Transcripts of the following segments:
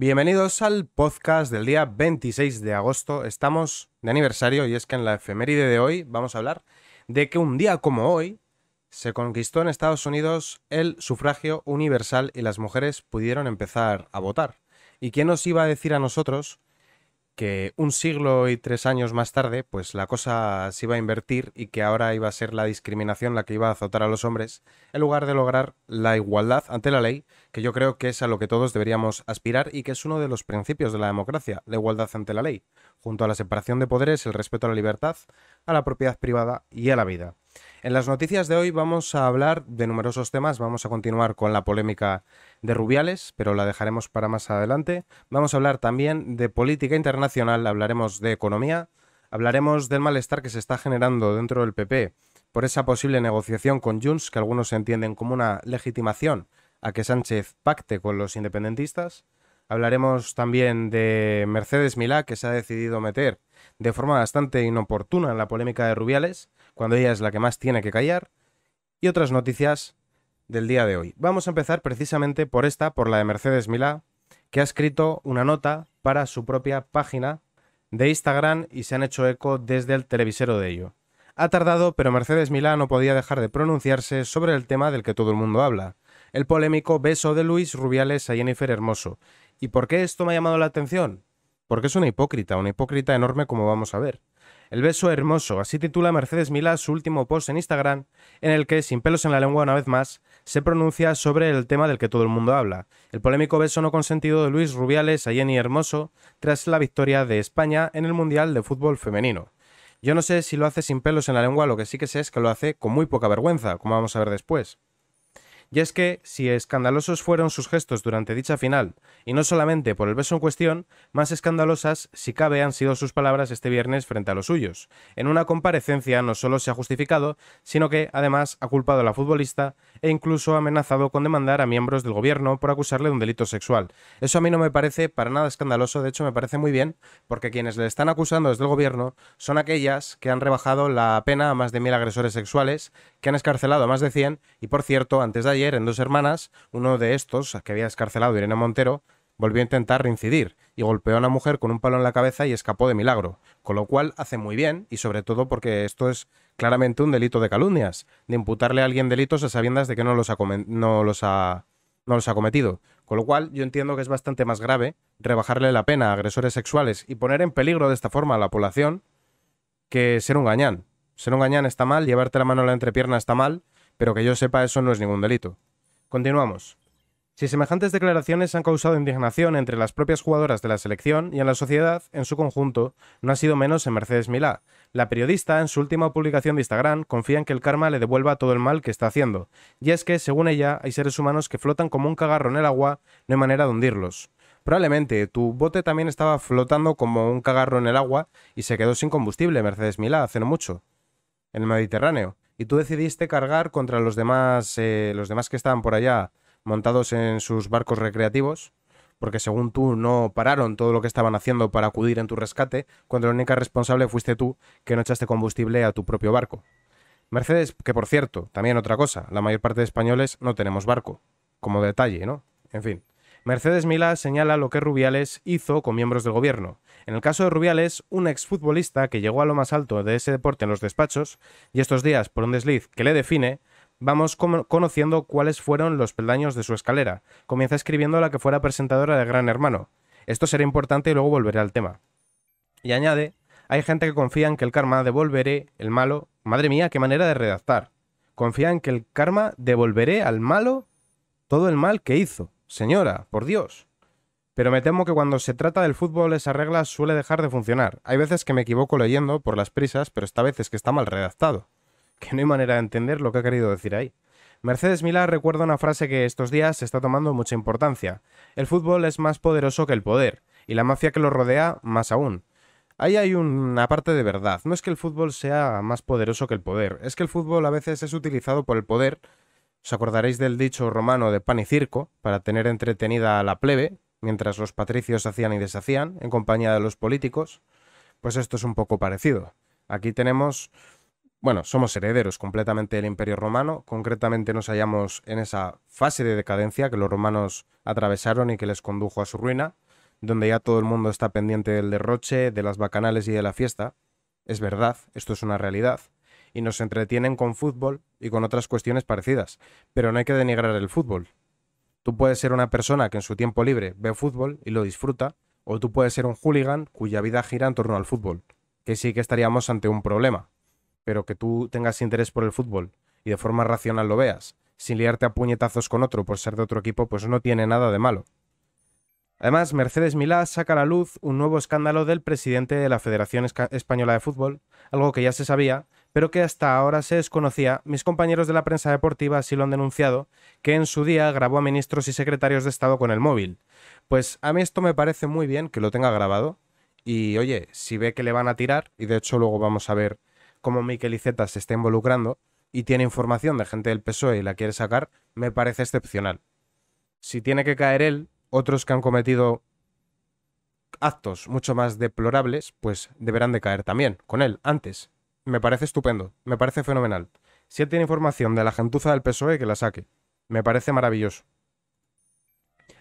Bienvenidos al podcast del día 26 de agosto. Estamos de aniversario y es que en la efeméride de hoy vamos a hablar de que un día como hoy se conquistó en Estados Unidos el sufragio universal y las mujeres pudieron empezar a votar. ¿Y quién nos iba a decir a nosotros que un siglo y tres años más tarde, pues la cosa se iba a invertir y que ahora iba a ser la discriminación la que iba a azotar a los hombres, en lugar de lograr la igualdad ante la ley, que yo creo que es a lo que todos deberíamos aspirar y que es uno de los principios de la democracia, la igualdad ante la ley, junto a la separación de poderes, el respeto a la libertad, a la propiedad privada y a la vida. En las noticias de hoy vamos a hablar de numerosos temas, vamos a continuar con la polémica de Rubiales, pero la dejaremos para más adelante. Vamos a hablar también de política internacional, hablaremos de economía, hablaremos del malestar que se está generando dentro del PP por esa posible negociación con Junts que algunos entienden como una legitimación a que Sánchez pacte con los independentistas. Hablaremos también de Mercedes Milá, que se ha decidido meter de forma bastante inoportuna en la polémica de Rubiales cuando ella es la que más tiene que callar, y otras noticias del día de hoy. Vamos a empezar precisamente por esta, por la de Mercedes Milá, que ha escrito una nota para su propia página de Instagram y se han hecho eco desde el televisero de ello. Ha tardado, pero Mercedes Milá no podía dejar de pronunciarse sobre el tema del que todo el mundo habla, el polémico beso de Luis Rubiales a Jennifer Hermoso. ¿Y por qué esto me ha llamado la atención? Porque es una hipócrita, una hipócrita enorme como vamos a ver. El beso hermoso, así titula Mercedes Milá su último post en Instagram, en el que, sin pelos en la lengua una vez más, se pronuncia sobre el tema del que todo el mundo habla, el polémico beso no consentido de Luis Rubiales a Jenny Hermoso tras la victoria de España en el Mundial de Fútbol Femenino. Yo no sé si lo hace sin pelos en la lengua, lo que sí que sé es que lo hace con muy poca vergüenza, como vamos a ver después. Y es que, si escandalosos fueron sus gestos durante dicha final, y no solamente por el beso en cuestión, más escandalosas, si cabe, han sido sus palabras este viernes frente a los suyos. En una comparecencia no solo se ha justificado, sino que, además, ha culpado a la futbolista e incluso ha amenazado con demandar a miembros del gobierno por acusarle de un delito sexual. Eso a mí no me parece para nada escandaloso, de hecho me parece muy bien, porque quienes le están acusando desde el gobierno son aquellas que han rebajado la pena a más de mil agresores sexuales, que han escarcelado a más de 100 y, por cierto, antes de en dos hermanas, uno de estos, que había escarcelado, Irene Montero, volvió a intentar reincidir y golpeó a una mujer con un palo en la cabeza y escapó de milagro, con lo cual hace muy bien y sobre todo porque esto es claramente un delito de calumnias, de imputarle a alguien delitos a sabiendas de que no los ha, no los ha, no los ha cometido. Con lo cual yo entiendo que es bastante más grave rebajarle la pena a agresores sexuales y poner en peligro de esta forma a la población que ser un gañán. Ser un gañán está mal, llevarte la mano a la entrepierna está mal pero que yo sepa, eso no es ningún delito. Continuamos. Si semejantes declaraciones han causado indignación entre las propias jugadoras de la selección y en la sociedad en su conjunto, no ha sido menos en Mercedes Milá. La periodista, en su última publicación de Instagram, confía en que el karma le devuelva todo el mal que está haciendo, y es que, según ella, hay seres humanos que flotan como un cagarro en el agua, no hay manera de hundirlos. Probablemente tu bote también estaba flotando como un cagarro en el agua y se quedó sin combustible, Mercedes Milá, hace no mucho, en el Mediterráneo y tú decidiste cargar contra los demás, eh, los demás que estaban por allá montados en sus barcos recreativos, porque según tú no pararon todo lo que estaban haciendo para acudir en tu rescate, cuando la única responsable fuiste tú que no echaste combustible a tu propio barco. Mercedes, que por cierto, también otra cosa, la mayor parte de españoles no tenemos barco, como detalle, ¿no? En fin. Mercedes Mila señala lo que Rubiales hizo con miembros del gobierno. En el caso de Rubiales, un exfutbolista que llegó a lo más alto de ese deporte en los despachos, y estos días por un desliz que le define, vamos conociendo cuáles fueron los peldaños de su escalera. Comienza escribiendo la que fuera presentadora de Gran Hermano. Esto será importante y luego volveré al tema. Y añade, hay gente que confía en que el karma devolveré el malo. Madre mía, qué manera de redactar. Confía en que el karma devolveré al malo todo el mal que hizo. Señora, por Dios. Pero me temo que cuando se trata del fútbol esa regla suele dejar de funcionar. Hay veces que me equivoco leyendo por las prisas, pero esta vez es que está mal redactado. Que no hay manera de entender lo que ha querido decir ahí. Mercedes Milá recuerda una frase que estos días se está tomando mucha importancia. El fútbol es más poderoso que el poder, y la mafia que lo rodea más aún. Ahí hay una parte de verdad. No es que el fútbol sea más poderoso que el poder, es que el fútbol a veces es utilizado por el poder os acordaréis del dicho romano de pan y circo, para tener entretenida a la plebe, mientras los patricios hacían y deshacían, en compañía de los políticos, pues esto es un poco parecido. Aquí tenemos, bueno, somos herederos completamente del imperio romano, concretamente nos hallamos en esa fase de decadencia que los romanos atravesaron y que les condujo a su ruina, donde ya todo el mundo está pendiente del derroche, de las bacanales y de la fiesta. Es verdad, esto es una realidad y nos entretienen con fútbol y con otras cuestiones parecidas. Pero no hay que denigrar el fútbol. Tú puedes ser una persona que en su tiempo libre ve fútbol y lo disfruta, o tú puedes ser un hooligan cuya vida gira en torno al fútbol, que sí que estaríamos ante un problema. Pero que tú tengas interés por el fútbol y de forma racional lo veas, sin liarte a puñetazos con otro por ser de otro equipo, pues no tiene nada de malo. Además, Mercedes Milá saca a la luz un nuevo escándalo del presidente de la Federación Española de Fútbol, algo que ya se sabía, pero que hasta ahora se desconocía, mis compañeros de la prensa deportiva así lo han denunciado, que en su día grabó a ministros y secretarios de Estado con el móvil. Pues a mí esto me parece muy bien que lo tenga grabado y oye, si ve que le van a tirar, y de hecho luego vamos a ver cómo Miquel se está involucrando y tiene información de gente del PSOE y la quiere sacar, me parece excepcional. Si tiene que caer él, otros que han cometido actos mucho más deplorables, pues deberán de caer también con él antes me parece estupendo, me parece fenomenal. Si él tiene información de la gentuza del PSOE, que la saque. Me parece maravilloso.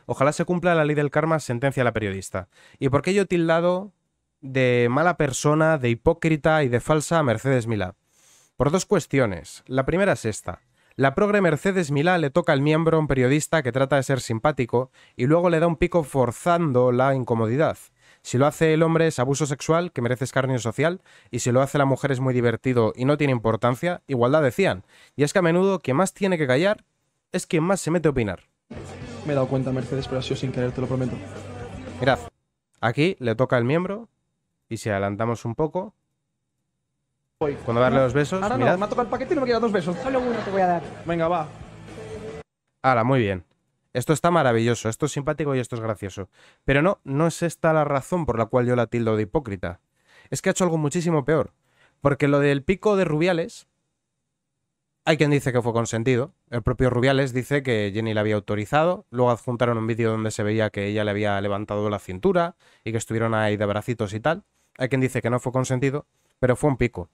Ojalá se cumpla la ley del karma, sentencia la periodista. ¿Y por qué yo tildado de mala persona, de hipócrita y de falsa a Mercedes Milá? Por dos cuestiones. La primera es esta. La progre Mercedes Milá le toca al miembro a un periodista que trata de ser simpático y luego le da un pico forzando la incomodidad. Si lo hace el hombre es abuso sexual que merece escarnio social y si lo hace la mujer es muy divertido y no tiene importancia, igualdad decían. Y es que a menudo quien más tiene que callar es quien más se mete a opinar. Me he dado cuenta, Mercedes, pero así sin querer, te lo prometo. Mirad, aquí le toca el miembro y si adelantamos un poco... Voy. Cuando darle los besos... Ahora no, me ha tocado el paquete y no me queda dos besos. Solo uno te voy a dar. Venga, va. Ahora, muy bien. Esto está maravilloso, esto es simpático y esto es gracioso. Pero no, no es esta la razón por la cual yo la tildo de hipócrita. Es que ha hecho algo muchísimo peor. Porque lo del pico de Rubiales, hay quien dice que fue consentido. El propio Rubiales dice que Jenny le había autorizado. Luego adjuntaron un vídeo donde se veía que ella le había levantado la cintura y que estuvieron ahí de bracitos y tal. Hay quien dice que no fue consentido, pero fue un pico.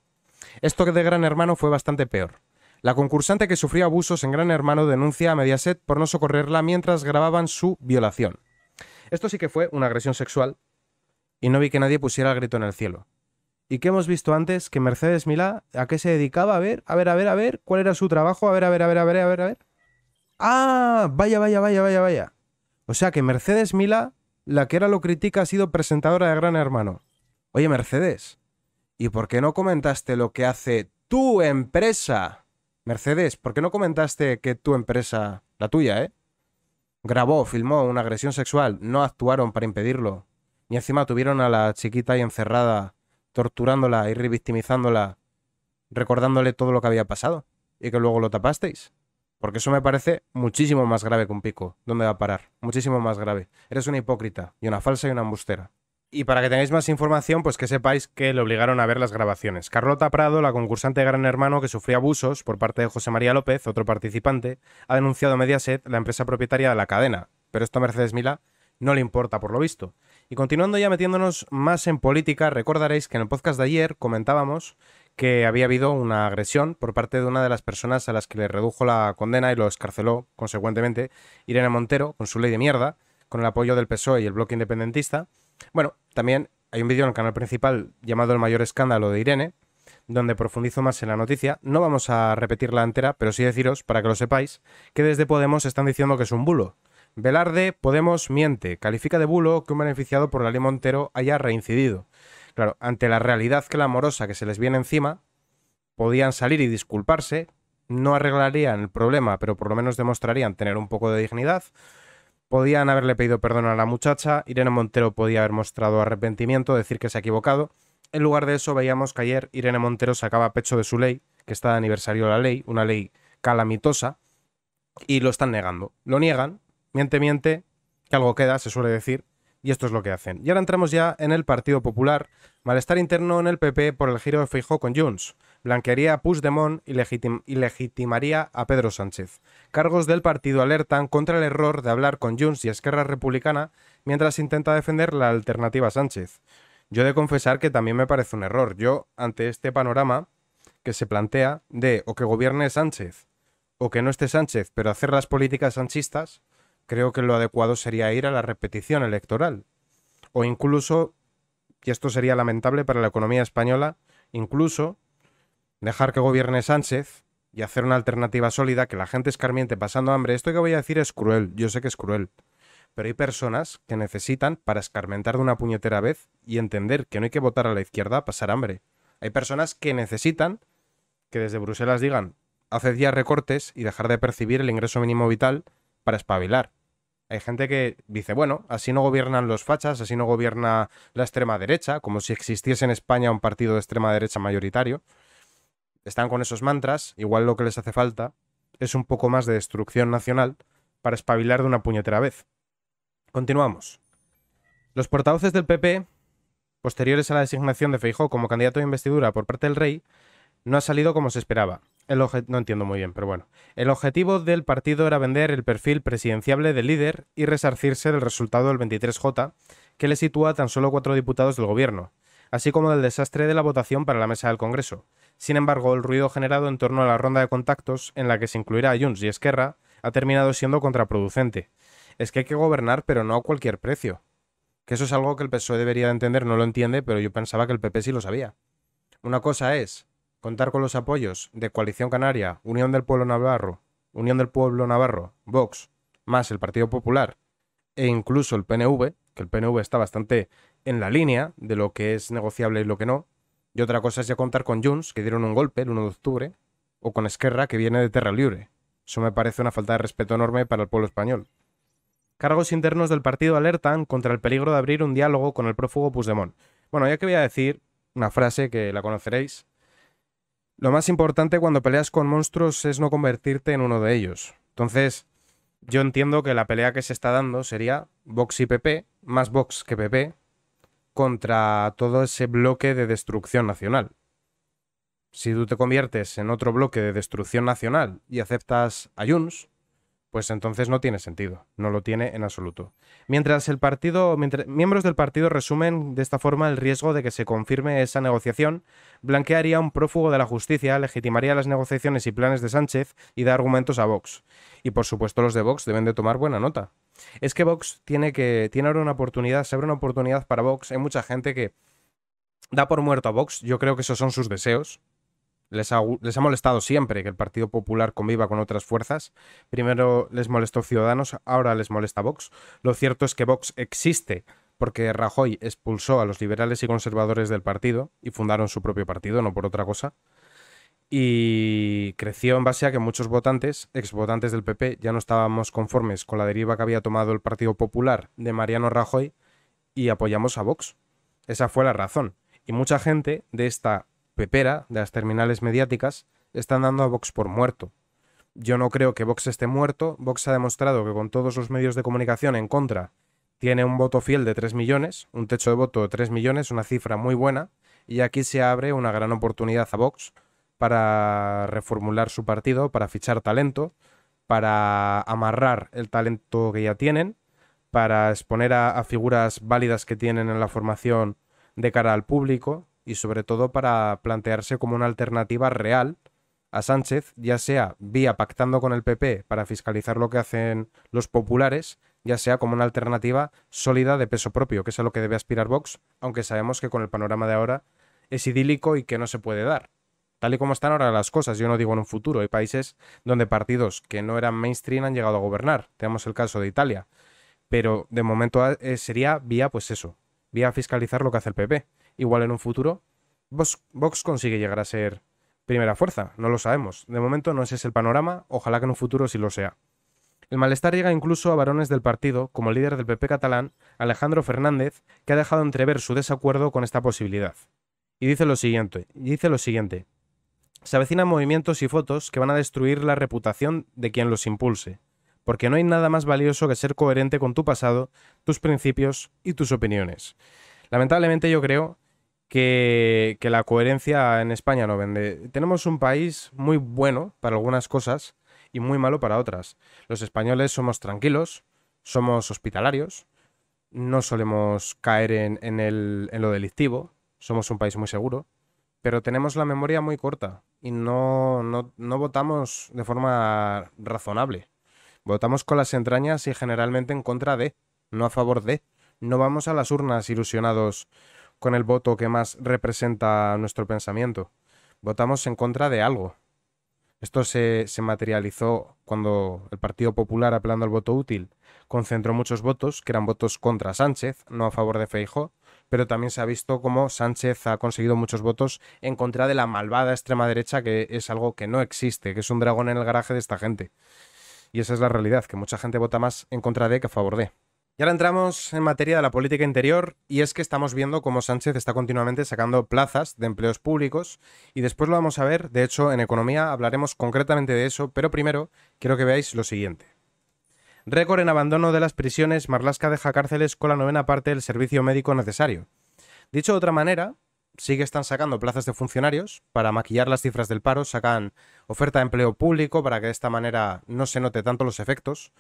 Esto de Gran Hermano fue bastante peor. La concursante que sufrió abusos en Gran Hermano denuncia a Mediaset por no socorrerla mientras grababan su violación. Esto sí que fue una agresión sexual y no vi que nadie pusiera el grito en el cielo. Y qué hemos visto antes que Mercedes Milá a qué se dedicaba, a ver, a ver, a ver, a ver, cuál era su trabajo, a ver, a ver, a ver, a ver, a ver, a ver. Ah, vaya, vaya, vaya, vaya, vaya. O sea que Mercedes Milá, la que era lo critica, ha sido presentadora de Gran Hermano. Oye, Mercedes, ¿y por qué no comentaste lo que hace tu empresa? Mercedes, ¿por qué no comentaste que tu empresa, la tuya, eh? Grabó, filmó una agresión sexual, no actuaron para impedirlo. Ni encima tuvieron a la chiquita ahí encerrada, torturándola y revictimizándola, recordándole todo lo que había pasado. Y que luego lo tapasteis. Porque eso me parece muchísimo más grave que un pico. ¿Dónde va a parar? Muchísimo más grave. Eres una hipócrita y una falsa y una embustera. Y para que tengáis más información, pues que sepáis que le obligaron a ver las grabaciones. Carlota Prado, la concursante de Gran Hermano que sufrió abusos por parte de José María López, otro participante, ha denunciado a Mediaset, la empresa propietaria de la cadena. Pero esto a Mercedes Mila no le importa, por lo visto. Y continuando ya metiéndonos más en política, recordaréis que en el podcast de ayer comentábamos que había habido una agresión por parte de una de las personas a las que le redujo la condena y lo escarceló, consecuentemente, Irene Montero, con su ley de mierda, con el apoyo del PSOE y el bloque independentista. Bueno, también hay un vídeo en el canal principal llamado El mayor escándalo de Irene, donde profundizo más en la noticia. No vamos a repetirla entera, pero sí deciros, para que lo sepáis, que desde Podemos están diciendo que es un bulo. Velarde, Podemos miente, califica de bulo que un beneficiado por la ley Montero haya reincidido. Claro, ante la realidad clamorosa que se les viene encima, podían salir y disculparse, no arreglarían el problema, pero por lo menos demostrarían tener un poco de dignidad, Podían haberle pedido perdón a la muchacha, Irene Montero podía haber mostrado arrepentimiento, decir que se ha equivocado. En lugar de eso veíamos que ayer Irene Montero sacaba pecho de su ley, que está de aniversario de la ley, una ley calamitosa, y lo están negando. Lo niegan, miente, miente, que algo queda, se suele decir, y esto es lo que hacen. Y ahora entramos ya en el Partido Popular, malestar interno en el PP por el giro de Feijó con Junts blanquearía a Puigdemont y, legitimaría a Pedro Sánchez. Cargos del partido alertan contra el error de hablar con Junts y Esquerra Republicana mientras intenta defender la alternativa Sánchez. Yo he de confesar que también me parece un error. Yo, ante este panorama que se plantea de o que gobierne Sánchez o que no esté Sánchez, pero hacer las políticas sanchistas, creo que lo adecuado sería ir a la repetición electoral. O incluso, y esto sería lamentable para la economía española, incluso dejar que gobierne Sánchez y hacer una alternativa sólida, que la gente escarmiente pasando hambre. Esto que voy a decir es cruel, yo sé que es cruel, pero hay personas que necesitan, para escarmentar de una puñetera vez y entender que no hay que votar a la izquierda, pasar hambre. Hay personas que necesitan que desde Bruselas digan, hace días recortes y dejar de percibir el ingreso mínimo vital para espabilar. Hay gente que dice, bueno, así no gobiernan los fachas, así no gobierna la extrema derecha, como si existiese en España un partido de extrema derecha mayoritario están con esos mantras, igual lo que les hace falta es un poco más de destrucción nacional para espabilar de una puñetera vez. Continuamos. Los portavoces del PP, posteriores a la designación de Feijó como candidato de investidura por parte del rey, no ha salido como se esperaba. El no entiendo muy bien, pero bueno. El objetivo del partido era vender el perfil presidenciable del líder y resarcirse del resultado del 23J, que le sitúa tan solo cuatro diputados del gobierno, así como del desastre de la votación para la mesa del Congreso, sin embargo, el ruido generado en torno a la ronda de contactos, en la que se incluirá a Junts y Esquerra, ha terminado siendo contraproducente. Es que hay que gobernar, pero no a cualquier precio. Que eso es algo que el PSOE debería entender, no lo entiende, pero yo pensaba que el PP sí lo sabía. Una cosa es contar con los apoyos de Coalición Canaria, Unión del Pueblo Navarro, Unión del Pueblo Navarro, Vox, más el Partido Popular e incluso el PNV, que el PNV está bastante en la línea de lo que es negociable y lo que no, y otra cosa es ya contar con Junts, que dieron un golpe el 1 de octubre, o con Esquerra, que viene de Terra Libre. Eso me parece una falta de respeto enorme para el pueblo español. Cargos internos del partido alertan contra el peligro de abrir un diálogo con el prófugo Pusdemón. Bueno, ya que voy a decir una frase que la conoceréis. Lo más importante cuando peleas con monstruos es no convertirte en uno de ellos. Entonces, yo entiendo que la pelea que se está dando sería Vox y PP, más Vox que PP, contra todo ese bloque de destrucción nacional. Si tú te conviertes en otro bloque de destrucción nacional y aceptas a Junts, pues entonces no tiene sentido, no lo tiene en absoluto. Mientras el partido, miembros del partido resumen de esta forma el riesgo de que se confirme esa negociación, blanquearía un prófugo de la justicia, legitimaría las negociaciones y planes de Sánchez y da argumentos a Vox. Y por supuesto los de Vox deben de tomar buena nota, es que Vox tiene que. Tiene ahora una oportunidad, se abre una oportunidad para Vox. Hay mucha gente que da por muerto a Vox. Yo creo que esos son sus deseos. Les ha, les ha, molestado siempre que el Partido Popular conviva con otras fuerzas. Primero les molestó Ciudadanos, ahora les molesta Vox. Lo cierto es que Vox existe porque Rajoy expulsó a los liberales y conservadores del partido y fundaron su propio partido, no por otra cosa y creció en base a que muchos votantes, ex votantes del PP, ya no estábamos conformes con la deriva que había tomado el Partido Popular de Mariano Rajoy y apoyamos a Vox. Esa fue la razón. Y mucha gente de esta pepera, de las terminales mediáticas, están dando a Vox por muerto. Yo no creo que Vox esté muerto. Vox ha demostrado que con todos los medios de comunicación en contra tiene un voto fiel de 3 millones, un techo de voto de 3 millones, una cifra muy buena, y aquí se abre una gran oportunidad a Vox para reformular su partido, para fichar talento, para amarrar el talento que ya tienen, para exponer a, figuras válidas que tienen en la formación de cara al público y sobre todo para plantearse como una alternativa real a Sánchez, ya sea vía pactando con el PP para fiscalizar lo que hacen los populares, ya sea como una alternativa sólida de peso propio, que es a lo que debe aspirar Vox, aunque sabemos que con el panorama de ahora es idílico y que no se puede dar. Tal y como están ahora las cosas, yo no digo en un futuro, hay países donde partidos que no eran mainstream han llegado a gobernar. Tenemos el caso de Italia. Pero de momento eh, sería vía, pues eso, vía fiscalizar lo que hace el PP. Igual en un futuro, Vox, consigue llegar a ser primera fuerza, no lo sabemos. De momento no ese es el panorama, ojalá que en un futuro sí lo sea. El malestar llega incluso a varones del partido, como el líder del PP catalán, Alejandro Fernández, que ha dejado entrever su desacuerdo con esta posibilidad. Y dice lo siguiente, dice lo siguiente. Se avecinan movimientos y fotos que van a destruir la reputación de quien los impulse, porque no hay nada más valioso que ser coherente con tu pasado, tus principios y tus opiniones. Lamentablemente yo creo que, la coherencia en España no vende. Tenemos un país muy bueno para algunas cosas y muy malo para otras. Los españoles somos tranquilos, somos hospitalarios, no solemos caer en lo delictivo, somos un país muy seguro pero tenemos la memoria muy corta y no, votamos de forma razonable. Votamos con las entrañas y generalmente en contra de, no a favor de. No vamos a las urnas ilusionados con el voto que más representa nuestro pensamiento. Votamos en contra de algo. Esto se, se, materializó cuando el Partido Popular, apelando al voto útil, concentró muchos votos, que eran votos contra Sánchez, no a favor de Feijó, pero también se ha visto cómo Sánchez ha conseguido muchos votos en contra de la malvada extrema derecha, que es algo que no existe, que es un dragón en el garaje de esta gente. Y esa es la realidad, que mucha gente vota más en contra de que a favor de. Y ahora entramos en materia de la política interior y es que estamos viendo cómo Sánchez está continuamente sacando plazas de empleos públicos y después lo vamos a ver, de hecho en economía hablaremos concretamente de eso, pero primero quiero que veáis lo siguiente. Récord en abandono de las prisiones, Marlaska deja cárceles con la novena parte del servicio médico necesario. Dicho de otra manera, sigue están sacando plazas de funcionarios para maquillar las cifras del paro, sacan oferta de empleo público para que de esta manera no se note tanto los efectos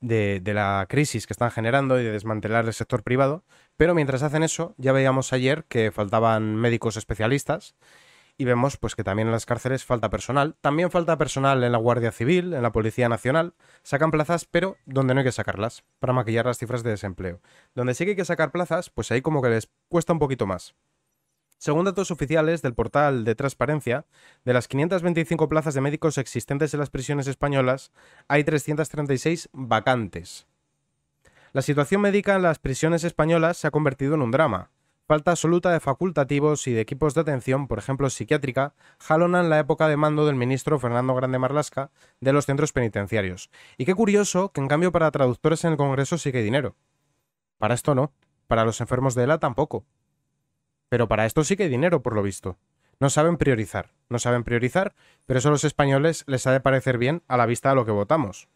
de, de, la crisis que están generando y de desmantelar el sector privado. Pero mientras hacen eso, ya veíamos ayer que faltaban médicos especialistas y vemos pues que también en las cárceles falta personal. También falta personal en la Guardia Civil, en la Policía Nacional. Sacan plazas, pero donde no hay que sacarlas, para maquillar las cifras de desempleo. Donde sí que hay que sacar plazas, pues ahí como que les cuesta un poquito más. Según datos oficiales del portal de transparencia, de las 525 plazas de médicos existentes en las prisiones españolas, hay 336 vacantes. La situación médica en las prisiones españolas se ha convertido en un drama. Falta absoluta de facultativos y de equipos de atención, por ejemplo psiquiátrica, jalonan la época de mando del ministro Fernando Grande Marlasca de los centros penitenciarios. Y qué curioso que en cambio para traductores en el Congreso sí que hay dinero. Para esto no, para los enfermos de ELA tampoco. Pero para esto sí que hay dinero, por lo visto. No saben priorizar, no saben priorizar, pero eso a los españoles les ha de parecer bien a la vista de lo que votamos.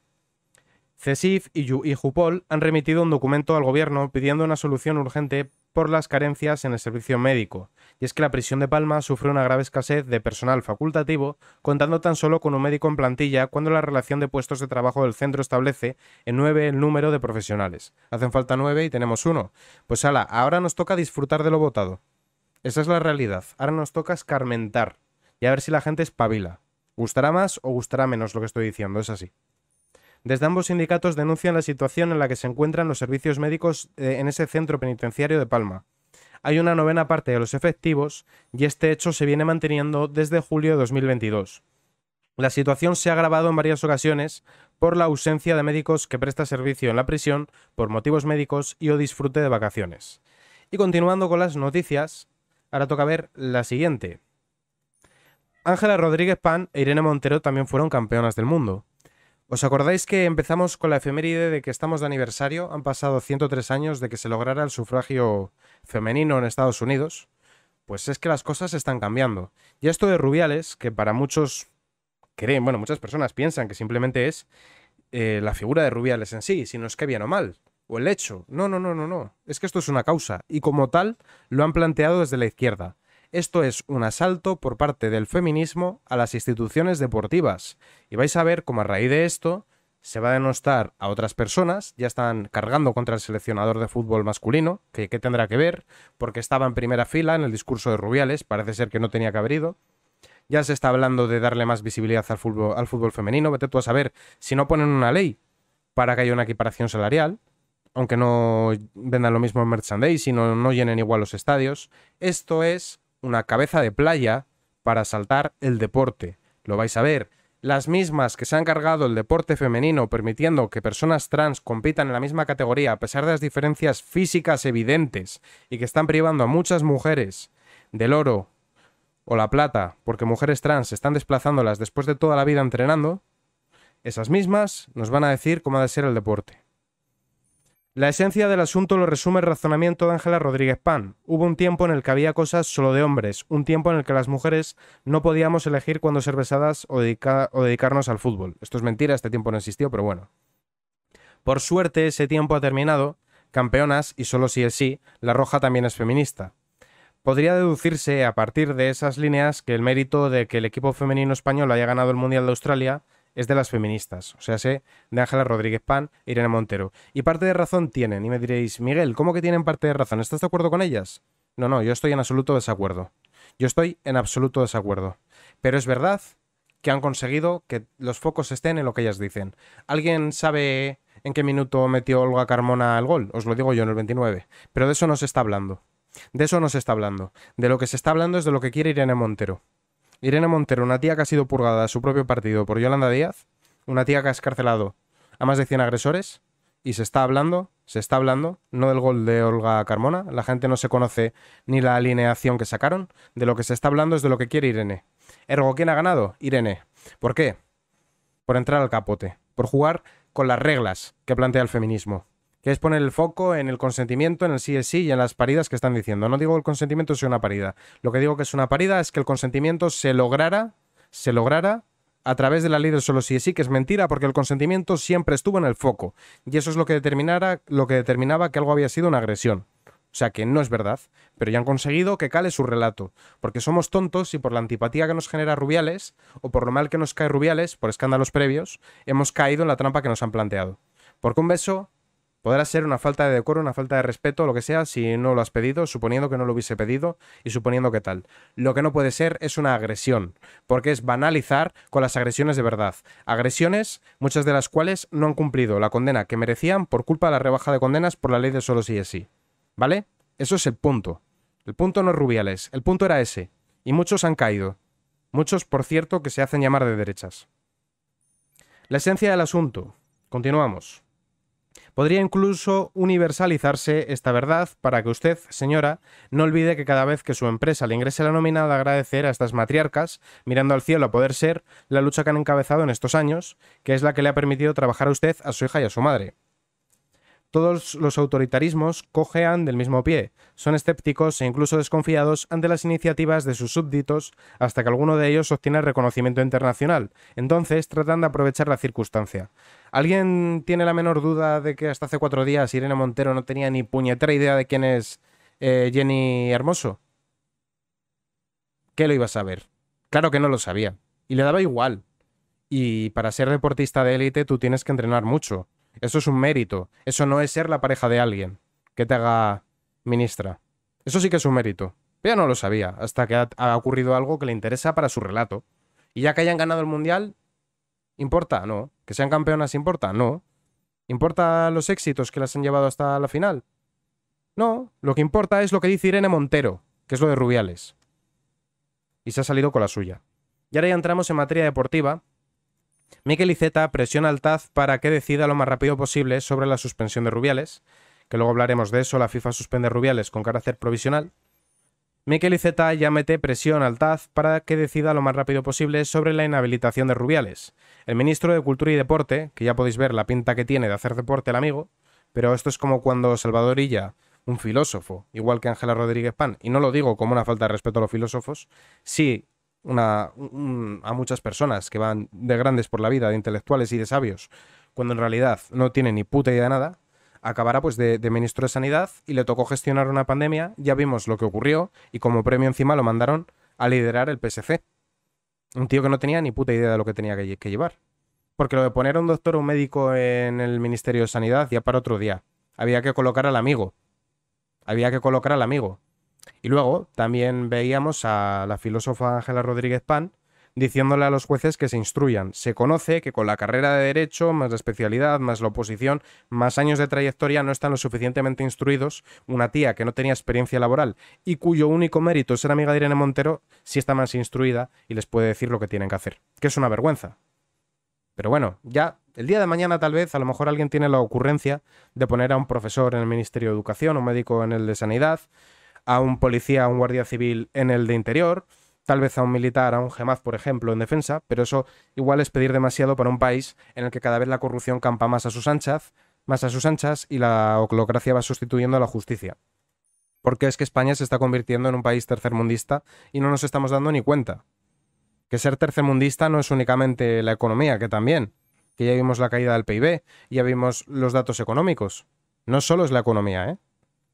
CESIF y, Jupol han remitido un documento al gobierno pidiendo una solución urgente por las carencias en el servicio médico, y es que la prisión de Palma sufre una grave escasez de personal facultativo, contando tan solo con un médico en plantilla cuando la relación de puestos de trabajo del centro establece en nueve el número de profesionales. Hacen falta nueve y tenemos uno. Pues ala, ahora nos toca disfrutar de lo votado. Esa es la realidad. Ahora nos toca escarmentar y a ver si la gente espabila. ¿Gustará más o gustará menos lo que estoy diciendo? Es así. Desde ambos sindicatos denuncian la situación en la que se encuentran los servicios médicos eh, en ese centro penitenciario de Palma. Hay una novena parte de los efectivos y este hecho se viene manteniendo desde julio de 2022. La situación se ha agravado en varias ocasiones por la ausencia de médicos que presta servicio en la prisión por motivos médicos y o disfrute de vacaciones. Y continuando con las noticias, ahora toca ver la siguiente. Ángela Rodríguez Pan e Irene Montero también fueron campeonas del mundo. ¿Os acordáis que empezamos con la efeméride de que estamos de aniversario? Han pasado 103 años de que se lograra el sufragio femenino en Estados Unidos. Pues es que las cosas están cambiando. Y esto de Rubiales, que para muchos creen, bueno, muchas personas piensan que simplemente es eh, la figura de Rubiales en sí, si no es que bien o mal, o el hecho. No, no, no, no, no. Es que esto es una causa. Y como tal, lo han planteado desde la izquierda. Esto es un asalto por parte del feminismo a las instituciones deportivas. Y vais a ver cómo a raíz de esto se va a denostar a otras personas, ya están cargando contra el seleccionador de fútbol masculino, que qué tendrá que ver, porque estaba en primera fila en el discurso de Rubiales, parece ser que no tenía que haber ido. Ya se está hablando de darle más visibilidad al fútbol, femenino, vete tú a saber, si no ponen una ley para que haya una equiparación salarial, aunque no vendan lo mismo en merchandising, no llenen igual los estadios, esto es una cabeza de playa para saltar el deporte. Lo vais a ver. Las mismas que se han cargado el deporte femenino permitiendo que personas trans compitan en la misma categoría a pesar de las diferencias físicas evidentes y que están privando a muchas mujeres del oro o la plata porque mujeres trans están desplazándolas después de toda la vida entrenando, esas mismas nos van a decir cómo ha de ser el deporte. La esencia del asunto lo resume el razonamiento de Ángela Rodríguez Pan. Hubo un tiempo en el que había cosas solo de hombres, un tiempo en el que las mujeres no podíamos elegir cuando ser besadas o, o dedicarnos al fútbol. Esto es mentira, este tiempo no existió, pero bueno. Por suerte, ese tiempo ha terminado. Campeonas, y solo si es sí, La Roja también es feminista. Podría deducirse a partir de esas líneas que el mérito de que el equipo femenino español haya ganado el Mundial de Australia es de las feministas, o sea, sé de Ángela Rodríguez Pan e Irene Montero. Y parte de razón tienen, y me diréis, Miguel, ¿cómo que tienen parte de razón? ¿Estás de acuerdo con ellas? No, no, yo estoy en absoluto desacuerdo. Yo estoy en absoluto desacuerdo. Pero es verdad que han conseguido que los focos estén en lo que ellas dicen. ¿Alguien sabe en qué minuto metió Olga Carmona el gol? Os lo digo yo en el 29. Pero de eso no se está hablando. De eso no se está hablando. De lo que se está hablando es de lo que quiere Irene Montero. Irene Montero, una tía que ha sido purgada de su propio partido por Yolanda Díaz, una tía que ha escarcelado a más de 100 agresores y se está hablando, se está hablando, no del gol de Olga Carmona, la gente no se conoce ni la alineación que sacaron, de lo que se está hablando es de lo que quiere Irene. Ergo, ¿quién ha ganado? Irene. ¿Por qué? Por entrar al capote, por jugar con las reglas que plantea el feminismo que es poner el foco en el consentimiento, en el sí es sí y en las paridas que están diciendo. No digo que el consentimiento sea una parida. Lo que digo que es una parida es que el consentimiento se lograra, se lograra a través de la ley de solo sí es sí, que es mentira, porque el consentimiento siempre estuvo en el foco. Y eso es lo que, determinara, lo que determinaba que algo había sido una agresión. O sea que no es verdad, pero ya han conseguido que cale su relato, porque somos tontos y por la antipatía que nos genera Rubiales, o por lo mal que nos cae Rubiales, por escándalos previos, hemos caído en la trampa que nos han planteado. Porque un beso Podrá ser una falta de decoro, una falta de respeto, lo que sea, si no lo has pedido, suponiendo que no lo hubiese pedido y suponiendo que tal. Lo que no puede ser es una agresión, porque es banalizar con las agresiones de verdad. Agresiones, muchas de las cuales no han cumplido la condena que merecían por culpa de la rebaja de condenas por la ley de solo sí es sí. ¿Vale? Eso es el punto. El punto no es Rubiales, el punto era ese. Y muchos han caído. Muchos, por cierto, que se hacen llamar de derechas. La esencia del asunto. Continuamos. Podría incluso universalizarse esta verdad para que usted, señora, no olvide que cada vez que su empresa le ingrese la nómina agradecer a estas matriarcas, mirando al cielo a poder ser, la lucha que han encabezado en estos años, que es la que le ha permitido trabajar a usted, a su hija y a su madre todos los autoritarismos cojean del mismo pie, son escépticos e incluso desconfiados ante las iniciativas de sus súbditos hasta que alguno de ellos obtiene reconocimiento internacional. Entonces tratan de aprovechar la circunstancia. ¿Alguien tiene la menor duda de que hasta hace cuatro días Irene Montero no tenía ni puñetera idea de quién es eh, Jenny Hermoso? ¿Qué lo iba a saber? Claro que no lo sabía. Y le daba igual. Y para ser deportista de élite tú tienes que entrenar mucho eso es un mérito. Eso no es ser la pareja de alguien que te haga ministra. Eso sí que es un mérito. Pero no lo sabía, hasta que ha, ha ocurrido algo que le interesa para su relato. Y ya que hayan ganado el mundial, ¿importa? No. ¿Que sean campeonas importa? No. ¿Importa los éxitos que las han llevado hasta la final? No. Lo que importa es lo que dice Irene Montero, que es lo de Rubiales. Y se ha salido con la suya. Y ahora ya entramos en materia deportiva, Mikel Iceta presiona al TAZ para que decida lo más rápido posible sobre la suspensión de Rubiales, que luego hablaremos de eso, la FIFA suspende Rubiales con carácter provisional. Mikel Iceta ya mete presión al TAZ para que decida lo más rápido posible sobre la inhabilitación de Rubiales. El ministro de Cultura y Deporte, que ya podéis ver la pinta que tiene de hacer deporte el amigo, pero esto es como cuando Salvador Illa, un filósofo, igual que Ángela Rodríguez Pan, y no lo digo como una falta de respeto a los filósofos, sí a muchas personas que van de grandes por la vida, de intelectuales y de sabios, cuando en realidad no tienen ni puta idea de nada, acabará pues de, ministro de Sanidad y le tocó gestionar una pandemia, ya vimos lo que ocurrió y como premio encima lo mandaron a liderar el PSC. Un tío que no tenía ni puta idea de lo que tenía que, que llevar. Porque lo de poner a un doctor o un médico en el Ministerio de Sanidad ya para otro día. Había que colocar al amigo. Había que colocar al amigo. Y luego también veíamos a la filósofa Ángela Rodríguez Pan diciéndole a los jueces que se instruyan. Se conoce que con la carrera de derecho, más la especialidad, más la oposición, más años de trayectoria no están lo suficientemente instruidos. Una tía que no tenía experiencia laboral y cuyo único mérito es ser amiga de Irene Montero, sí está más instruida y les puede decir lo que tienen que hacer. Que es una vergüenza. Pero bueno, ya el día de mañana tal vez a lo mejor alguien tiene la ocurrencia de poner a un profesor en el Ministerio de Educación, un médico en el de Sanidad, a un policía, a un guardia civil en el de interior, tal vez a un militar, a un gemaz, por ejemplo, en defensa, pero eso igual es pedir demasiado para un país en el que cada vez la corrupción campa más a sus anchas, más a sus anchas y la oclocracia va sustituyendo a la justicia. Porque es que España se está convirtiendo en un país tercermundista y no nos estamos dando ni cuenta. Que ser tercermundista no es únicamente la economía, que también, que ya vimos la caída del PIB, ya vimos los datos económicos. No solo es la economía, ¿eh?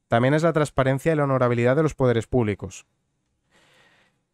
También es la transparencia y la honorabilidad de los poderes públicos.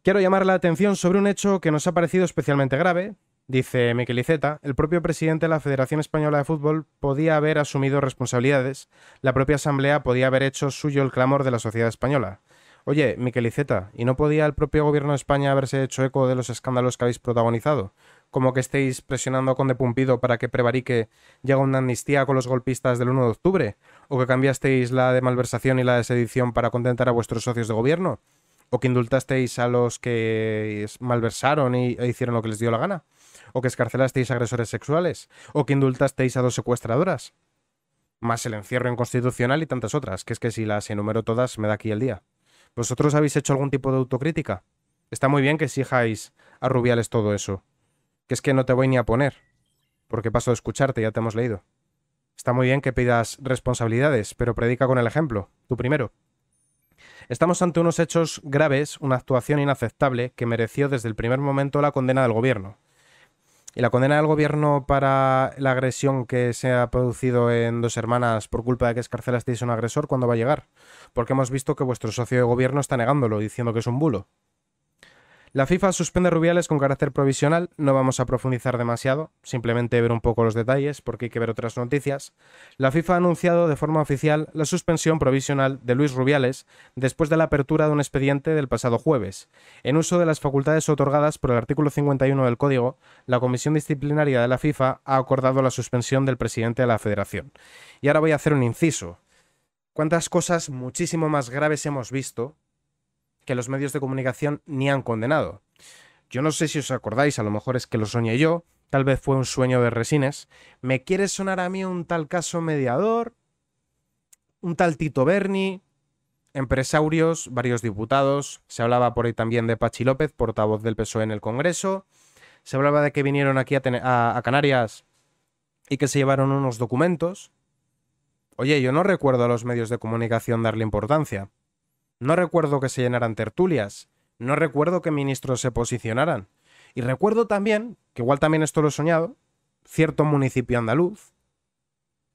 Quiero llamar la atención sobre un hecho que nos ha parecido especialmente grave, dice Miqueliceta, el propio presidente de la Federación Española de Fútbol podía haber asumido responsabilidades, la propia Asamblea podía haber hecho suyo el clamor de la sociedad española. Oye, Miqueliceta, ¿y no podía el propio gobierno de España haberse hecho eco de los escándalos que habéis protagonizado? Como que estéis presionando con depumpido para que prevarique llega una amnistía con los golpistas del 1 de octubre, o que cambiasteis la de malversación y la de sedición para contentar a vuestros socios de gobierno, o que indultasteis a los que malversaron y, e hicieron lo que les dio la gana, o que escarcelasteis agresores sexuales, o que indultasteis a dos secuestradoras, más el encierro inconstitucional y tantas otras, que es que si las enumero todas me da aquí el día. ¿Vosotros habéis hecho algún tipo de autocrítica? Está muy bien que exijáis a Rubiales todo eso. Que es que no te voy ni a poner, porque paso de escucharte, ya te hemos leído. Está muy bien que pidas responsabilidades, pero predica con el ejemplo, tú primero. Estamos ante unos hechos graves, una actuación inaceptable que mereció desde el primer momento la condena del gobierno. Y la condena del gobierno para la agresión que se ha producido en dos hermanas por culpa de que escarcelasteis a un agresor, ¿cuándo va a llegar? Porque hemos visto que vuestro socio de gobierno está negándolo, diciendo que es un bulo. La FIFA suspende Rubiales con carácter provisional, no vamos a profundizar demasiado, simplemente ver un poco los detalles porque hay que ver otras noticias. La FIFA ha anunciado de forma oficial la suspensión provisional de Luis Rubiales después de la apertura de un expediente del pasado jueves. En uso de las facultades otorgadas por el artículo 51 del Código, la Comisión Disciplinaria de la FIFA ha acordado la suspensión del presidente de la Federación. Y ahora voy a hacer un inciso. ¿Cuántas cosas muchísimo más graves hemos visto que los medios de comunicación ni han condenado. Yo no sé si os acordáis, a lo mejor es que lo soñé yo, tal vez fue un sueño de Resines. ¿Me quiere sonar a mí un tal caso mediador? Un tal Tito Berni, empresarios, varios diputados, se hablaba por ahí también de Pachi López, portavoz del PSOE en el Congreso, se hablaba de que vinieron aquí a, a Canarias y que se llevaron unos documentos. Oye, yo no recuerdo a los medios de comunicación darle importancia. No recuerdo que se llenaran tertulias, no recuerdo que ministros se posicionaran. Y recuerdo también, que igual también esto lo he soñado, cierto municipio andaluz,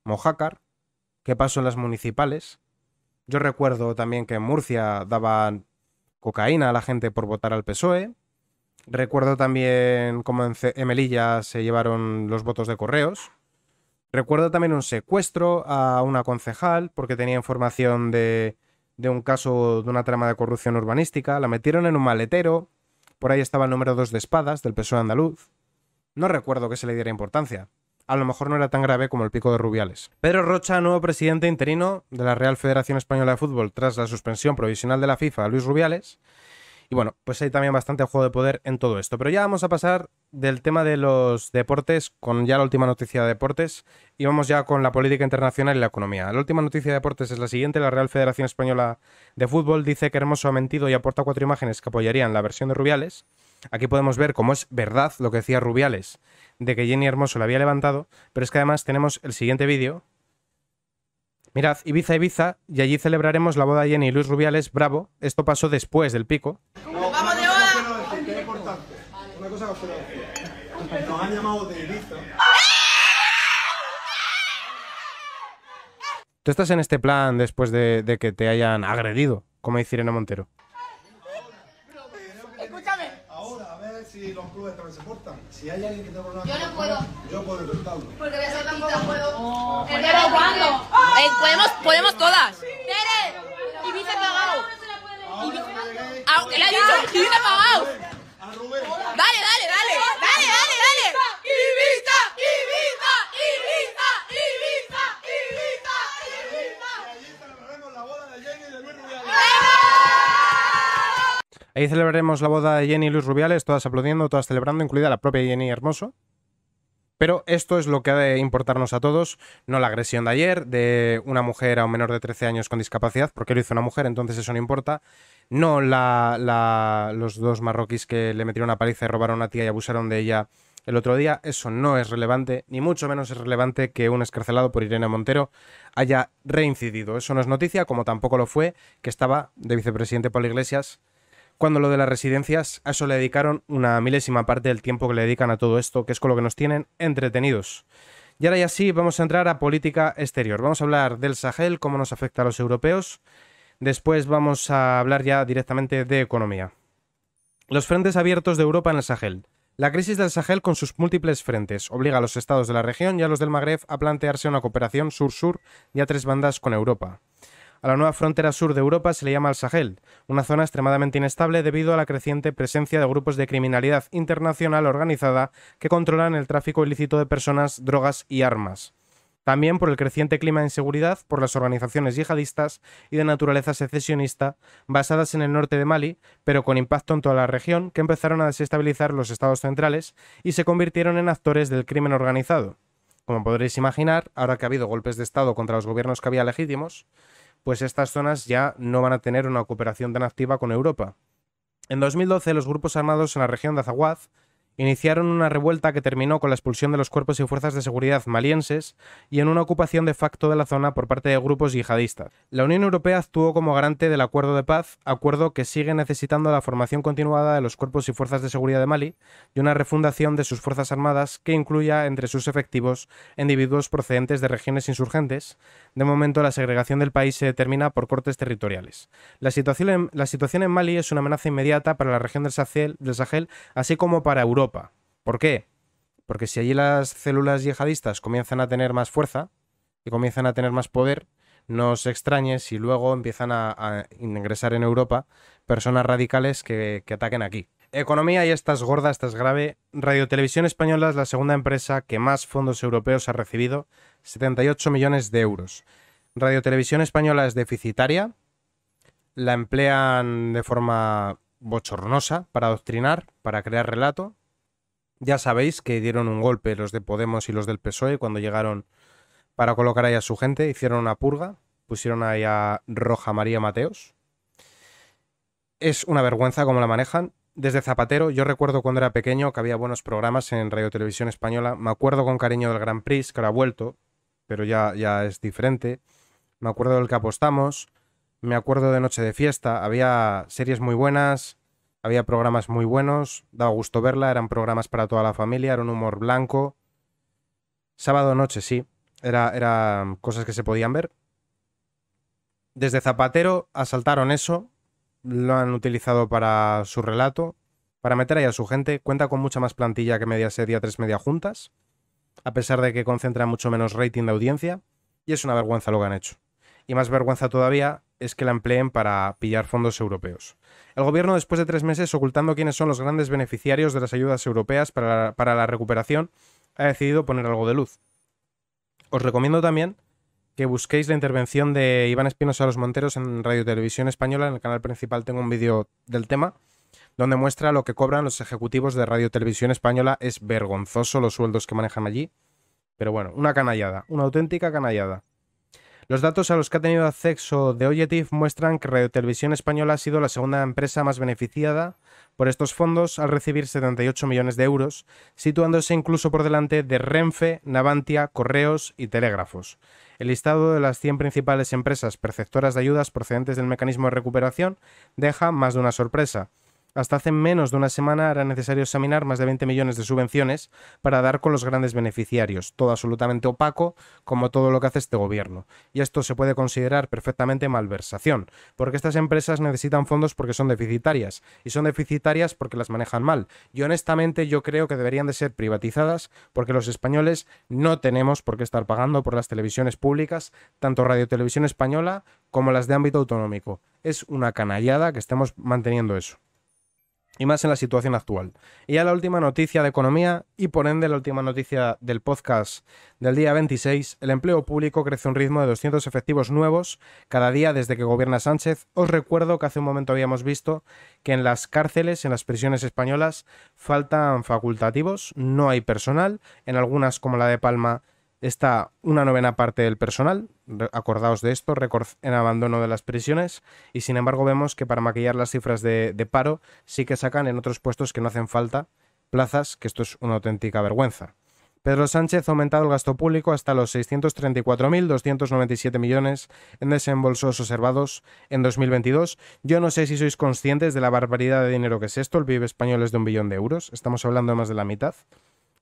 Mojácar, que pasó en las municipales. Yo recuerdo también que en Murcia daban cocaína a la gente por votar al PSOE. Recuerdo también cómo en, en Melilla se llevaron los votos de correos. Recuerdo también un secuestro a una concejal porque tenía información de de un caso de una trama de corrupción urbanística, la metieron en un maletero, por ahí estaba el número 2 de espadas del PSOE andaluz. No recuerdo que se le diera importancia. A lo mejor no era tan grave como el pico de Rubiales. Pedro Rocha, nuevo presidente interino de la Real Federación Española de Fútbol tras la suspensión provisional de la FIFA, a Luis Rubiales, y bueno, pues hay también bastante juego de poder en todo esto. Pero ya vamos a pasar del tema de los deportes con ya la última noticia de deportes y vamos ya con la política internacional y la economía. La última noticia de deportes es la siguiente. La Real Federación Española de Fútbol dice que Hermoso ha mentido y aporta cuatro imágenes que apoyarían la versión de Rubiales. Aquí podemos ver cómo es verdad lo que decía Rubiales de que Jenny Hermoso la había levantado, pero es que además tenemos el siguiente vídeo Mirad, Ibiza, Ibiza, y allí celebraremos la boda de Jenny y Luis Rubiales, bravo. Esto pasó después del pico. ¡Vamos de boda! Una cosa que Nos han llamado de Ibiza. Tú estás en este plan después de, de que te hayan agredido, como dice Irene Montero. Si hay alguien que tenga hablar. Yo no puedo. Yo puedo intentarlo. Porque voy a ser tampoco puedo. Oh. El Pero Oh. ¡Ah! Eh, podemos, podemos todas. Sí. Tere. Ibiza cagado. Aunque le ha dicho Ibiza cagado. Dale, dale, dale. Dale, dale, dale. Ibiza, Ibiza. Ahí celebraremos la boda de Jenny y Luis Rubiales, todas aplaudiendo, todas celebrando, incluida la propia Jenny Hermoso. Pero esto es lo que ha de importarnos a todos, no la agresión de ayer de una mujer a un menor de 13 años con discapacidad, porque lo hizo una mujer, entonces eso no importa. No la, los dos marroquíes que le metieron una paliza y robaron a una tía y abusaron de ella el otro día, eso no es relevante, ni mucho menos es relevante que un escarcelado por Irene Montero haya reincidido. Eso no es noticia, como tampoco lo fue que estaba de vicepresidente Paul Iglesias cuando lo de las residencias, a eso le dedicaron una milésima parte del tiempo que le dedican a todo esto, que es con lo que nos tienen entretenidos. Y ahora ya sí, vamos a entrar a política exterior. Vamos a hablar del Sahel, cómo nos afecta a los europeos. Después vamos a hablar ya directamente de economía. Los frentes abiertos de Europa en el Sahel. La crisis del Sahel con sus múltiples frentes obliga a los estados de la región y a los del Magreb a plantearse una cooperación sur-sur y a tres bandas con Europa. A la nueva frontera sur de Europa se le llama el Sahel, una zona extremadamente inestable debido a la creciente presencia de grupos de criminalidad internacional organizada que controlan el tráfico ilícito de personas, drogas y armas. También por el creciente clima de inseguridad por las organizaciones yihadistas y de naturaleza secesionista basadas en el norte de Mali, pero con impacto en toda la región, que empezaron a desestabilizar los estados centrales y se convirtieron en actores del crimen organizado. Como podréis imaginar, ahora que ha habido golpes de Estado contra los gobiernos que había legítimos, pues estas zonas ya no van a tener una cooperación tan activa con Europa. En 2012, los grupos armados en la región de Azawad iniciaron una revuelta que terminó con la expulsión de los cuerpos y fuerzas de seguridad malienses y en una ocupación de facto de la zona por parte de grupos yihadistas. La Unión Europea actuó como garante del acuerdo de paz, acuerdo que sigue necesitando la formación continuada de los cuerpos y fuerzas de seguridad de Mali y una refundación de sus fuerzas armadas que incluya entre sus efectivos individuos procedentes de regiones insurgentes. De momento, la segregación del país se determina por cortes territoriales. La situación en, la situación en Mali es una amenaza inmediata para la región del Sahel así como para Europa ¿Por qué? Porque si allí las células yihadistas comienzan a tener más fuerza y comienzan a tener más poder, no se extrañe si luego empiezan a, ingresar en Europa personas radicales que, ataquen aquí. Economía y estas gorda, es grave. Radiotelevisión Española es la segunda empresa que más fondos europeos ha recibido, 78 millones de euros. Radiotelevisión Española es deficitaria, la emplean de forma bochornosa para adoctrinar, para crear relato, ya sabéis que dieron un golpe los de Podemos y los del PSOE cuando llegaron para colocar ahí a su gente, hicieron una purga, pusieron ahí a Roja María Mateos. Es una vergüenza cómo la manejan. Desde Zapatero, yo recuerdo cuando era pequeño que había buenos programas en Radio Televisión Española. Me acuerdo con cariño del Gran Prix, que ahora ha vuelto, pero ya, ya es diferente. Me acuerdo del que apostamos. Me acuerdo de Noche de Fiesta. Había series muy buenas había programas muy buenos, daba gusto verla, eran programas para toda la familia, era un humor blanco. Sábado noche, sí, eran cosas que se podían ver. Desde Zapatero asaltaron eso, lo han utilizado para su relato, para meter ahí a su gente. Cuenta con mucha más plantilla que media sedia, tres Media juntas, a pesar de que concentra mucho menos rating de audiencia, y es una vergüenza lo que han hecho. Y más vergüenza todavía es que la empleen para pillar fondos europeos. El gobierno, después de tres meses ocultando quiénes son los grandes beneficiarios de las ayudas europeas para la, recuperación, ha decidido poner algo de luz. Os recomiendo también que busquéis la intervención de Iván Espinosa Los Monteros en Radio Televisión Española. En el canal principal tengo un vídeo del tema donde muestra lo que cobran los ejecutivos de Radio Televisión Española. Es vergonzoso los sueldos que manejan allí. Pero bueno, una canallada, una auténtica canallada. Los datos a los que ha tenido acceso de Oyetif muestran que Radio Televisión Española ha sido la segunda empresa más beneficiada por estos fondos al recibir 78 millones de euros, situándose incluso por delante de Renfe, Navantia, Correos y Telégrafos. El listado de las 100 principales empresas perceptoras de ayudas procedentes del mecanismo de recuperación deja más de una sorpresa. Hasta hace menos de una semana era necesario examinar más de 20 millones de subvenciones para dar con los grandes beneficiarios, todo absolutamente opaco como todo lo que hace este gobierno. Y esto se puede considerar perfectamente malversación, porque estas empresas necesitan fondos porque son deficitarias, y son deficitarias porque las manejan mal. Y honestamente yo creo que deberían de ser privatizadas porque los españoles no tenemos por qué estar pagando por las televisiones públicas, tanto Radio Televisión Española como las de ámbito autonómico. Es una canallada que estemos manteniendo eso y más en la situación actual. Y a la última noticia de economía y por ende la última noticia del podcast del día 26, el empleo público crece a un ritmo de 200 efectivos nuevos cada día desde que gobierna Sánchez. Os recuerdo que hace un momento habíamos visto que en las cárceles, en las prisiones españolas, faltan facultativos, no hay personal, en algunas como la de Palma está una novena parte del personal, acordaos de esto, en abandono de las prisiones, y sin embargo vemos que para maquillar las cifras de, de, paro sí que sacan en otros puestos que no hacen falta plazas, que esto es una auténtica vergüenza. Pedro Sánchez ha aumentado el gasto público hasta los 634.297 millones en desembolsos observados en 2022. Yo no sé si sois conscientes de la barbaridad de dinero que es esto. El PIB español es de un billón de euros. Estamos hablando de más de la mitad.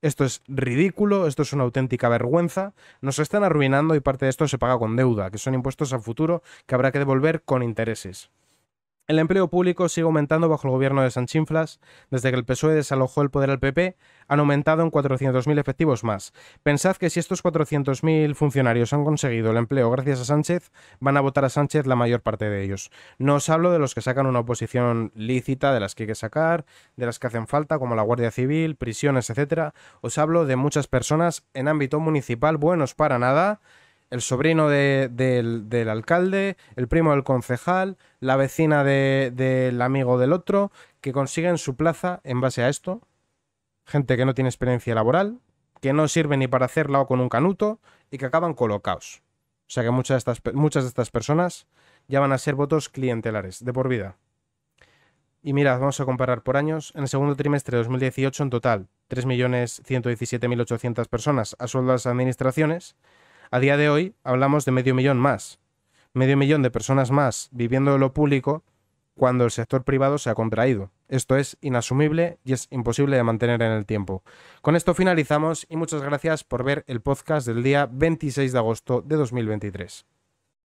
Esto es ridículo, esto es una auténtica vergüenza, nos están arruinando y parte de esto se paga con deuda, que son impuestos al futuro que habrá que devolver con intereses. El empleo público sigue aumentando bajo el gobierno de Sanchinflas. Desde que el PSOE desalojó el poder al PP, han aumentado en 400.000 efectivos más. Pensad que si estos 400.000 funcionarios han conseguido el empleo gracias a Sánchez, van a votar a Sánchez la mayor parte de ellos. No os hablo de los que sacan una oposición lícita, de las que hay que sacar, de las que hacen falta, como la Guardia Civil, prisiones, etc. Os hablo de muchas personas en ámbito municipal buenos para nada el sobrino del, alcalde, el primo del concejal, la vecina del amigo del otro, que consiguen su plaza en base a esto. Gente que no tiene experiencia laboral, que no sirve ni para hacerla o con un canuto y que acaban colocados. O sea que muchas de estas, muchas de estas personas ya van a ser votos clientelares, de por vida. Y mirad, vamos a comparar por años. En el segundo trimestre de 2018, en total, 3.117.800 personas a sueldo de las administraciones a día de hoy hablamos de medio millón más. Medio millón de personas más viviendo de lo público cuando el sector privado se ha contraído. Esto es inasumible y es imposible de mantener en el tiempo. Con esto finalizamos y muchas gracias por ver el podcast del día 26 de agosto de 2023.